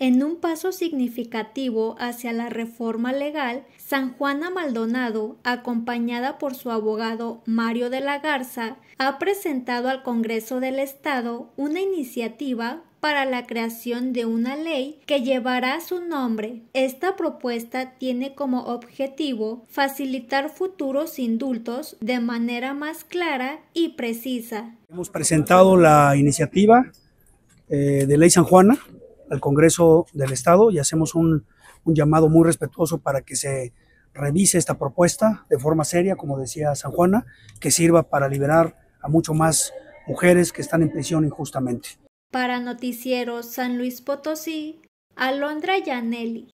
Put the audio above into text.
En un paso significativo hacia la reforma legal, San Juana Maldonado, acompañada por su abogado Mario de la Garza, ha presentado al Congreso del Estado una iniciativa para la creación de una ley que llevará su nombre. Esta propuesta tiene como objetivo facilitar futuros indultos de manera más clara y precisa. Hemos presentado la iniciativa eh, de Ley San Juana, al Congreso del Estado y hacemos un, llamado muy respetuoso para que se revise esta propuesta de forma seria, como decía San Juana, que sirva para liberar a mucho más mujeres que están en prisión injustamente. Para Noticiero San Luis Potosí, Alondra Yanelli.